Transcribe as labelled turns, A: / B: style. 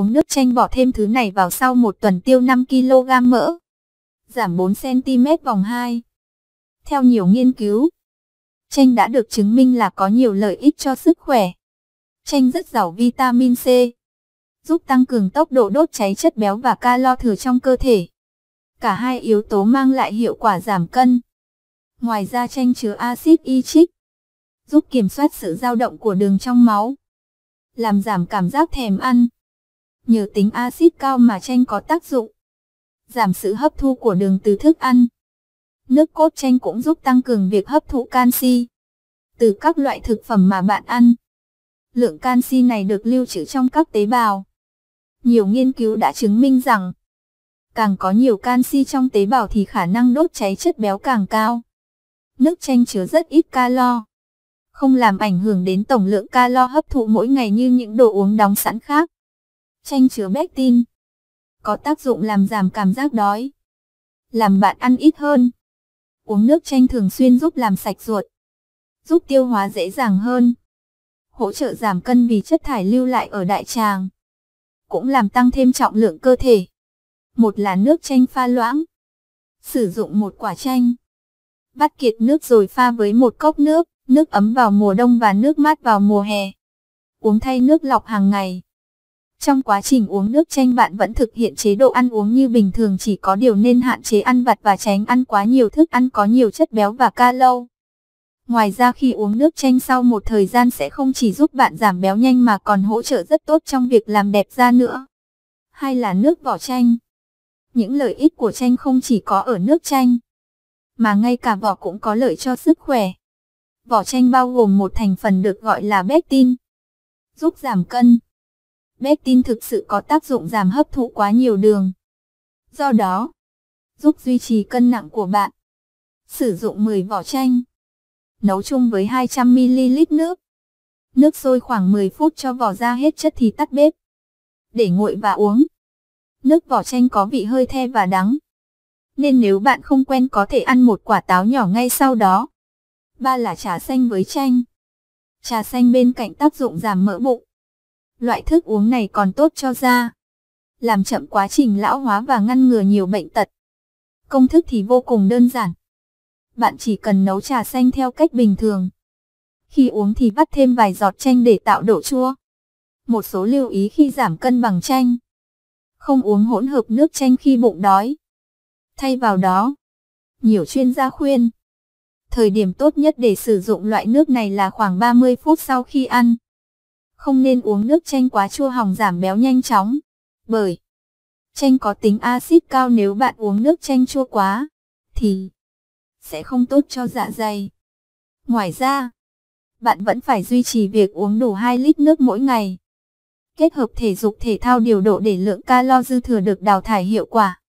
A: uống nước chanh bỏ thêm thứ này vào sau một tuần tiêu 5kg mỡ, giảm 4cm vòng 2. Theo nhiều nghiên cứu, chanh đã được chứng minh là có nhiều lợi ích cho sức khỏe. Chanh rất giàu vitamin C, giúp tăng cường tốc độ đốt cháy chất béo và calo thừa trong cơ thể. Cả hai yếu tố mang lại hiệu quả giảm cân. Ngoài ra chanh chứa axit uric, giúp kiểm soát sự dao động của đường trong máu, làm giảm cảm giác thèm ăn nhờ tính axit cao mà chanh có tác dụng. Giảm sự hấp thu của đường từ thức ăn. Nước cốt chanh cũng giúp tăng cường việc hấp thụ canxi từ các loại thực phẩm mà bạn ăn. Lượng canxi này được lưu trữ trong các tế bào. Nhiều nghiên cứu đã chứng minh rằng càng có nhiều canxi trong tế bào thì khả năng đốt cháy chất béo càng cao. Nước chanh chứa rất ít calo, không làm ảnh hưởng đến tổng lượng calo hấp thụ mỗi ngày như những đồ uống đóng sẵn khác. Chanh chứa pectin có tác dụng làm giảm cảm giác đói, làm bạn ăn ít hơn. Uống nước chanh thường xuyên giúp làm sạch ruột, giúp tiêu hóa dễ dàng hơn, hỗ trợ giảm cân vì chất thải lưu lại ở đại tràng, cũng làm tăng thêm trọng lượng cơ thể. Một là nước chanh pha loãng. Sử dụng một quả chanh. Vắt kiệt nước rồi pha với một cốc nước, nước ấm vào mùa đông và nước mát vào mùa hè. Uống thay nước lọc hàng ngày. Trong quá trình uống nước chanh bạn vẫn thực hiện chế độ ăn uống như bình thường chỉ có điều nên hạn chế ăn vặt và tránh ăn quá nhiều thức ăn có nhiều chất béo và calo. Ngoài ra khi uống nước chanh sau một thời gian sẽ không chỉ giúp bạn giảm béo nhanh mà còn hỗ trợ rất tốt trong việc làm đẹp da nữa. Hay là nước vỏ chanh. Những lợi ích của chanh không chỉ có ở nước chanh, mà ngay cả vỏ cũng có lợi cho sức khỏe. Vỏ chanh bao gồm một thành phần được gọi là betin giúp giảm cân. Pectin thực sự có tác dụng giảm hấp thụ quá nhiều đường. Do đó, giúp duy trì cân nặng của bạn. Sử dụng 10 vỏ chanh. Nấu chung với 200ml nước. Nước sôi khoảng 10 phút cho vỏ ra hết chất thì tắt bếp. Để nguội và uống. Nước vỏ chanh có vị hơi the và đắng. Nên nếu bạn không quen có thể ăn một quả táo nhỏ ngay sau đó. Ba là trà xanh với chanh. Trà xanh bên cạnh tác dụng giảm mỡ bụng. Loại thức uống này còn tốt cho da, làm chậm quá trình lão hóa và ngăn ngừa nhiều bệnh tật. Công thức thì vô cùng đơn giản. Bạn chỉ cần nấu trà xanh theo cách bình thường. Khi uống thì vắt thêm vài giọt chanh để tạo độ chua. Một số lưu ý khi giảm cân bằng chanh. Không uống hỗn hợp nước chanh khi bụng đói. Thay vào đó, nhiều chuyên gia khuyên, thời điểm tốt nhất để sử dụng loại nước này là khoảng 30 phút sau khi ăn không nên uống nước chanh quá chua hỏng giảm béo nhanh chóng. Bởi chanh có tính axit cao nếu bạn uống nước chanh chua quá, thì sẽ không tốt cho dạ dày. Ngoài ra, bạn vẫn phải duy trì việc uống đủ 2 lít nước mỗi ngày. Kết hợp thể dục thể thao điều độ để lượng calo dư thừa được đào thải hiệu quả.